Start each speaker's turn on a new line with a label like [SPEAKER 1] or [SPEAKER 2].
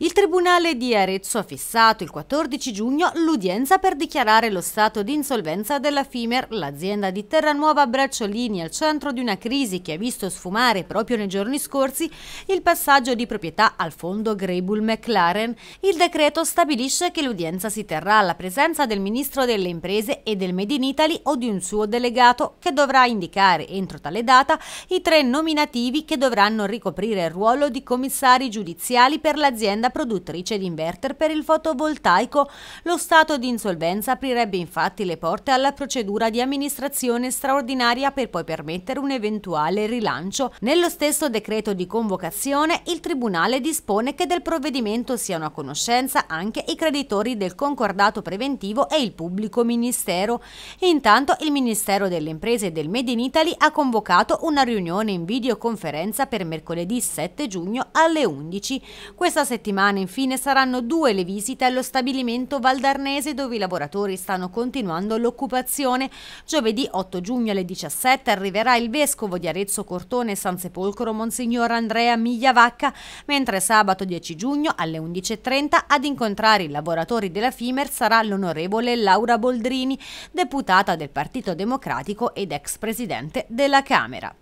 [SPEAKER 1] Il Tribunale di Arezzo ha fissato il 14 giugno l'udienza per dichiarare lo stato di insolvenza della Fimer, l'azienda di Terranuova Bracciolini, al centro di una crisi che ha visto sfumare proprio nei giorni scorsi il passaggio di proprietà al fondo Grebul McLaren. Il decreto stabilisce che l'udienza si terrà alla presenza del Ministro delle Imprese e del Made in Italy o di un suo delegato, che dovrà indicare entro tale data i tre nominativi che dovranno ricoprire il ruolo di commissari giudiziali per l'azienda azienda produttrice di inverter per il fotovoltaico. Lo stato di insolvenza aprirebbe infatti le porte alla procedura di amministrazione straordinaria per poi permettere un eventuale rilancio. Nello stesso decreto di convocazione il Tribunale dispone che del provvedimento siano a conoscenza anche i creditori del concordato preventivo e il pubblico ministero. Intanto il Ministero delle Imprese e del Made in Italy ha convocato una riunione in videoconferenza per mercoledì 7 giugno alle 11. Questa settimana settimana infine saranno due le visite allo stabilimento valdarnese dove i lavoratori stanno continuando l'occupazione. Giovedì 8 giugno alle 17 arriverà il vescovo di Arezzo Cortone Sansepolcro Monsignor Andrea Migliavacca, mentre sabato 10 giugno alle 11.30 ad incontrare i lavoratori della FIMER sarà l'onorevole Laura Boldrini, deputata del Partito Democratico ed ex presidente della Camera.